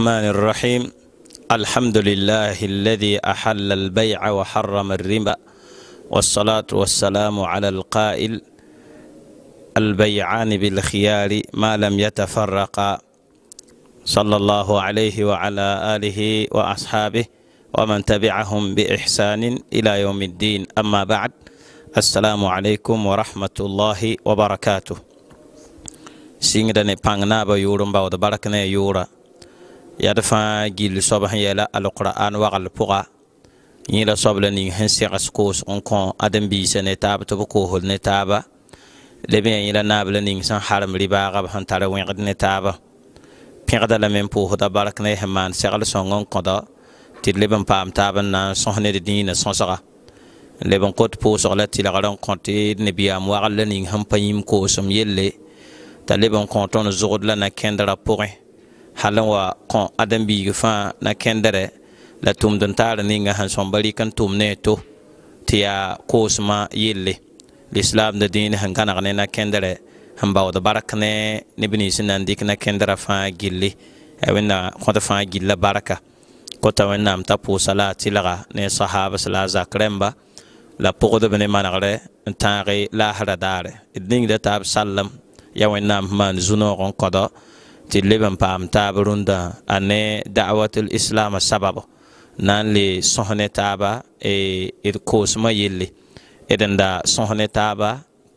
الرحمن الرحيم الحمد لله الذي أحل البيع وحرم الربا والصلاة والسلام على القائل البيعان بالخيار ما لم يتفرقا صلى الله عليه وعلى آله وأصحابه ومن تبعهم بإحسان إلى يوم الدين أما بعد السلام عليكم ورحمة الله وبركاته سيغدني بانغنا بيورم باود بركنا يورا يدفع جيل صباح يلا القرآن وقال بقى يلا صبلا نيهن سيغس كوس انكون ادم بيس نتاب تبقوه نتابا لبين يلا نابلا نيهن حرم ربا غبهن تروين قد نتابا بيغدا لمن بوه دا بارك نيهن من سيغل سنغن قدا تيد لبن بام تابن نان سنحن دين سنسغا لبن قد بو سغلا تيل غران قد نبيا موغل نيهن پايم كوسم يلي تا قد نزغد لنا كندرا بوغي halen wa kõ adam biig fãa na kẽndrɛ la tʋmd n taar ninga sẽn sõm ba rɩk n tʋm ne to tɩ yaa koosmã yelle lislaamda dĩin sẽn gãneg ne nakẽndrɛ sẽn baood bark ne e neb nins n na n dɩk nakẽndrã fãa gilli a wẽnna kõt gilla barka kota wẽnnaam t'a pʋʋsa la a tɩlga ne sahaabs la a zak rẽmba la pʋgdb ne manegrɛ n tãage laasra daare d ningda t'a b sallem yaa wẽnnaam sẽn maan zu-noog n tɩ leb n paam taab rũndã a ne l islama sababo na n le sõs ne taaba d koosmã yelle d n da sõs ne taaba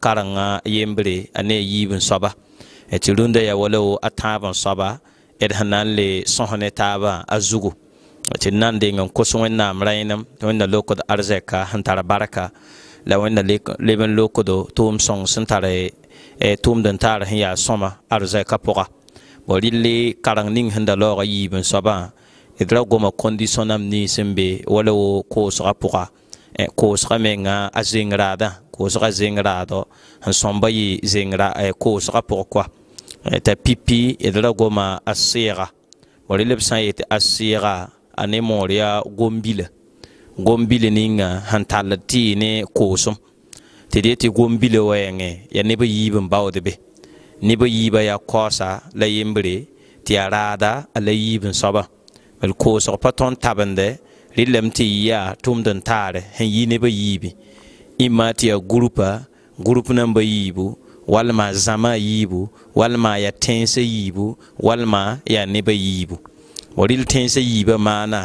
karengã yembre a ne a yiib n soaba tɩ rũndã ya wala wo a tãab n soaba d sẽn na n le sõs ne taaba a zugu tɩ d na deng n kos wẽnnaam rãyẽnem tɩ wẽnna lokd arzɛka sẽn tara barka la wẽnna leb n lokdo tʋʋm sõng sẽn tar tʋʋmd n taar sẽn yaa sõma arzɛka pʋga o rɩlle kareng ning sẽn da laoogã yiib n soabã d ra goma condition nam nins n be wala wo koosga pʋga eh, koosga menga a zeng raadã koosga zeng raadɔ n sõmba yɩ zeng eh, koosga pʋg koa eh, t'a pipi d ra goma a sɩɩga wa rɩ leb sã n yetɩ a sɩɩga a ne moor yaa gombila gombila ninga sẽn tall d ne koosem tɩ d yetɩ gombila wɛɛngẽ yaa neb yiib n baood be yi ba ya kosa la yembre ti yaa raada a la yiib n soaba bal koosg pa tõnd tabende rɩlame tɩ y yaa tʋmd n taare sẽn yi bi yiibi ma tɩ a gurupa gurup yi walma a yibu a walma a yaa tẽensã walma ya nebã bi wa yi ba ma na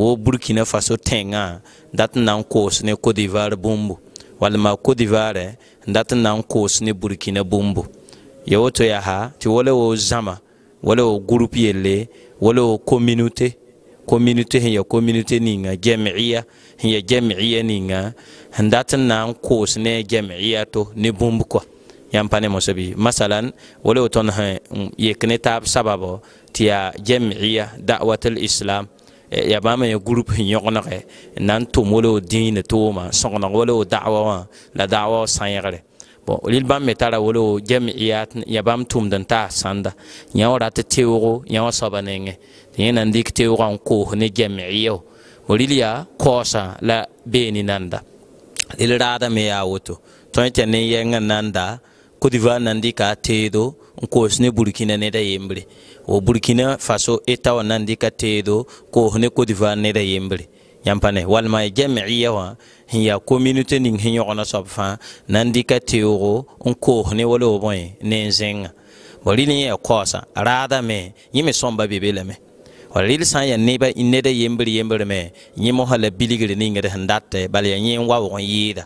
wo burkina faso tẽngã dat na n ne codivoire walma codivoire n dat na ne burkina bumbu yewo to yaha ha ti wole wo zãma wole wo gurup yelle wole wo communauté communauté sẽn ya communauté ninga gemia sẽn ya gemia ninga sẽn dat n na n koos ne gemia to ne bũmb koa yãmb pa ne mosb ye masalan wole wo tõnd sẽn mm, yek ne taab sababo tɩ yaa gemia da'wat l islam e, ya bãmb ya gurup sẽn yõgenege n na n tʋm wole wo dĩinã toomã sõgeneg wole wo da'wa wã la da'wa wã bon rɩl me tara wole jamiyat ya bãmb tʋmd n taas sãnda yã wa rat teoogo yã wa soaba nengẽ tɩ yẽ na n dɩk koos ne jamiya o rɩl yaa la beene nanda rɩl raada me yaa woto tõe tɩ ne yɛng n nanda codivoire nan dɩka a teedo n koos ne burkina ne da yembre o burkina faso eta wã nan dɩka teedo koos ne codivoire ne da yembre yampane walma jamiya wã sẽn yaa communauté ning sẽn yõgena sob fãa na n dɩka teoogo n koos ne wala bõe ne n zẽnga bõ kosa yẽ me kaoosã somba yẽ me sõmba be be lame wala rɩl sã n yaa neba neda yembr yembr me yẽ mosã la bilgr ningd sẽn bal ya yẽ n waoog n yɩɩda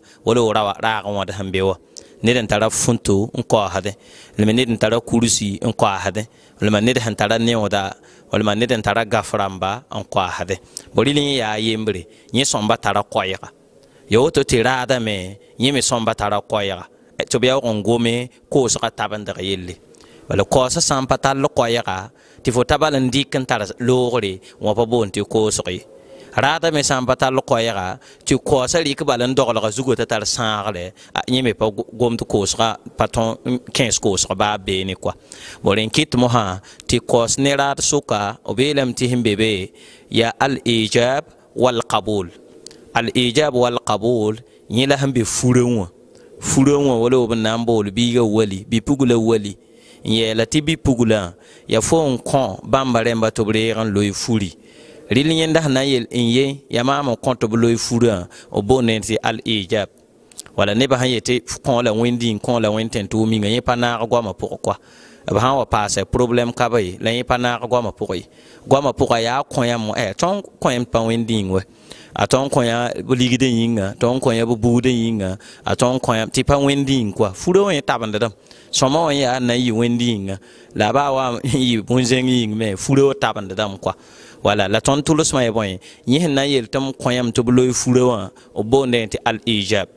wala raag wãd sẽn be wa ned n tara funto n koosde walma ned n tara kursi n koosde walma ned sẽn tara neooda walma ned n tara gaf rãmba n koosde bõ rɩl yẽ yaa yembre yẽ sõmba tara koɛɛga ya woto tɩ raadame yẽ me sõmba tara koɛɛga tɩ b yaoog n gome koosga tabendg yelle wala koosã sã n pa tall koɛɛga tɩ fo ta n dɩk n tar loogre wã pa boon tɩ koosg ye raada me sã n ko tall koɛɛga ko koosã rɩk balan n ga zugo t'a tar sãagre yẽ me pa gomd koosga pa tõnd kẽes koosg baa beene kɔa bor n kɩt mosã tɩ koos ne raad sʋka b yeelame tɩ sẽn be be yaa al-ijab wal-qabul al-ijab wal-qabul yẽ la hambe be furẽ wã furẽ wã wala obin na bol bi ga wali bi pugula wali n la ti bi pugula ya fo n kõ bãmba rẽmba tɩ b reeg n furi rɩl yẽnda sẽn na n yel n ye yaa maam n kõt b loy furã b tɩ al-ijab wala nebã sẽn yetɩ kõ la wẽn-dĩin kõ la wẽn-tẽn tʋʋm yĩnga yẽ pa naag goamã pʋgẽ koa b sãn wa paasɛ problɛm kaba ye la yẽ pa naag goamã pʋgẽ ye goamã pʋgã yaa kõ tõnd kõ pa wẽn-dĩing wɛ a tõnd kõ b ligdã yĩnga tõnd kõ b buudã yĩnga a tõnd kõ tɩ pa wẽn-dĩing koa furã wã yẽ sõma wã yaa n na n yɩ wẽn-dĩinga la a baa wa n yɩ bõn-zẽng yĩng me furã wã koa wala la tõnd tʋlsmã ya bõe yẽ sẽn na n yel m kõ yãmb tɩ b loy furã wã b boonda tɩ al-ijab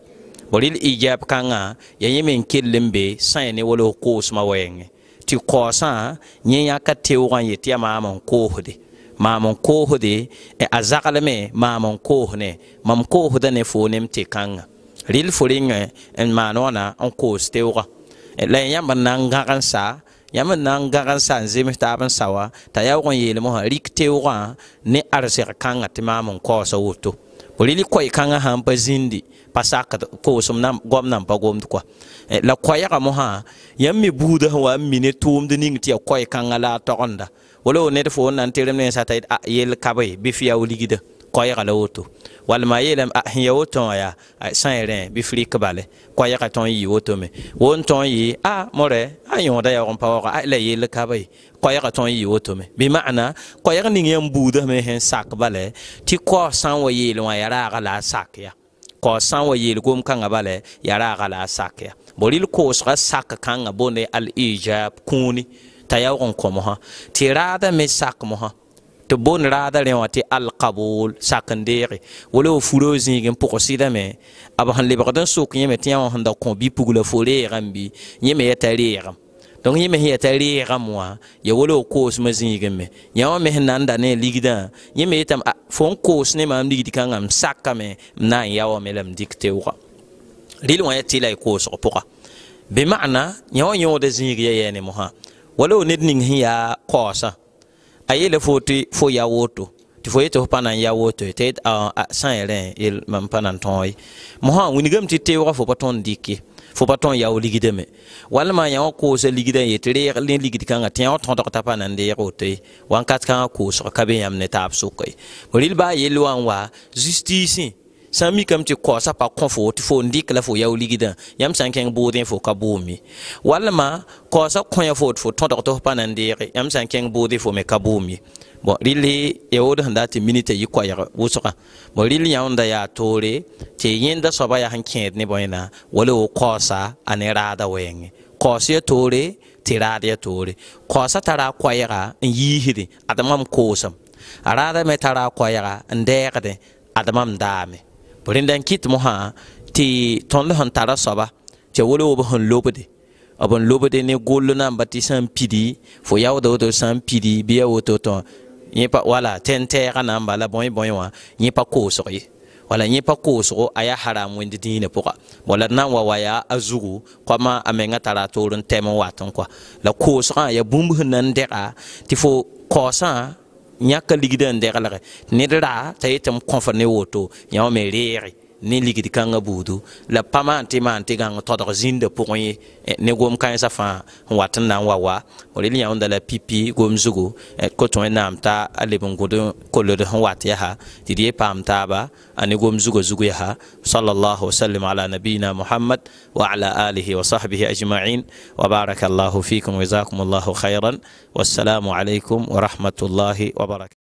bõ rɩl ijab kãngã ya yẽ me n kell n be sãn ya ne wala f koosmã wɛɛngẽ tɩ kaoosã yẽ yãka teoogã n yetɩ yaa maam n koosde maam n koosde a zaglme maam n koosne mam koosda ne m tɩ kãngã rɩl fo rɩngẽ n maan wãna n koos teoogã la yẽ yãmb na n gãgensa yãmb n na n gãg n san zems taab n sawa t'a yaoog n yeelmsã rɩk teoogã ne arsg kãngã tɩ maam n kaoosa woto bõ rɩl koɛ-kãngã sã n pa zĩndi pa sakd koosem na goam na n e, pa gomd koa la koɛɛgã mosã yãmb me buudã sẽn wa n mine tʋʋmd ning tɩ yaa koɛ-kãngã la a togenda wala wo ned fo n na n terem ne sa t'a yel kabe bɩ fɩ yao ligda koɛɛga la woto walma a yeelame a sẽn ya wotõa yaa sã y rẽ bɩ frik bale koɛɛga tõnd yɩ wotome won tõnd yɩ a morɛ a yõoda yaoog n pa waoga a la yell kaba ye koɛɛga tõnd yɩ me bɩ maana koɛɛg ning yãmb buudame sẽn sak bale tɩ koog sã n wa yeel wã ya raaga la a sak ya koog sã n wa yeel gom-kãngã bale ya raaga la a sak ya bo rɩl koosga sak kãngã bone al-ijab kũuni t'a yaoog n kõ mosã tɩ raada me sak mosã tɩ bõn raada rẽ wã tɩ alkabool sakn deege wala wa furo zĩig pʋgsɩdame a b sẽn lebgd n sʋk yẽme tɩ yã sẽn da kõ bipug la fo reegame bɩ yẽme ya t'a reegam donc yẽ me sẽn yeta reegame wã ya wala wa koosmã zĩigẽ me me sẽn na n da ne a ligdã yẽ yetame fo n koos ne maam ligd kãngã sakame m na n ya wame la m dɩk teooga rɩl wã ya tɩ la y koosg pʋga bɩ maana yã yõoda zĩig ya yɛɛ ne mosã wala wa ned ning sẽn yaa kaoosã ayele foti fo ya woto tɩ fo yetɩ fo pa na n ya woto tɩ yet sã yɛrẽ yel mam pa na n tõog ye mosã wingame tɩ teoogã fo pa tõnd dɩke fo pa tõnd yao ligdame walma yã wã koosa ligdã n yetɩ reeg ne ligd kãngã tɩ yã wã tõdg t'a pa na n deeg woto ye wa n kat kãngã koosg ka be yãmb ne taab sʋka ye bõ rel baa yell wã n wa zustiisẽ sãn mikame tɩ koɛɛsã pa kõ fo tɩ fo n dɩk la fo yaw ligdã yãmb sã n kẽng boodẽ fo ka boome walma koɛɛsã kõyã fo tɩ fo tõdg tɩ f pa nan deege yãmb sã n kẽng boodẽ fo me ka boome bõ rɩl yaood sẽn dat tɩ minita yɩ koɛɛg wʋsga bõ rɩl yãonda ya toore tɩ yẽnda soaba yaa sẽn kẽed ne bõyẽna wala woo koɛɛsa a ne raada wɛɛngẽ koɛɛs ya toore tɩ raad ya toore sa tara a koɛɛga n yiisde ad mam koosem a raada me tara a koɛɛga n dɛɛgde ad mam daame bõrẽ da n kɩt mosã tɩ tõnd sẽn tara soaba tɩ ya wole wobo sẽn lobde b n lobde ne gʋll nambã tɩ sã n pidi fo yaooda woto sã n pidi bɩ ya woto tõ yẽpa wala tẽn tɛɛgã namba la bõe bõe wã yẽpa koosg ye wala yẽpa koosgo a yaa haram wẽnd dĩinã pʋga bala d na n wa wa yaa a zugu koama a mengã tara toor n tɛm n watẽ kɔa la koosgã ya bũmb sẽn na n dɛga tɩ fo kɔɔsã yãka ligda n deglge ned raa t'a yetɩ m kõf ne woto yã me reege ne ligd kãngã buudu la pa maan tɩ maan tɩ gãng todg zĩndã pʋgẽ ye ne gom-kãensã fãa n wat n na n wa wa fo rel yãwenda la pipi gom zugu ko tõe n naam ta a leb n gũd kolod n wat yaa tɩ d ye paam taaba a ne gom zugã zugu yaa sallallahu wasallam ala nabiyina muhammad wa ala alihi wa sahbihi ajma'in wa baraka allahu fikum wa jazakum allahu khayran wassalamu alaykum wa rahmatullahi wa barakatuh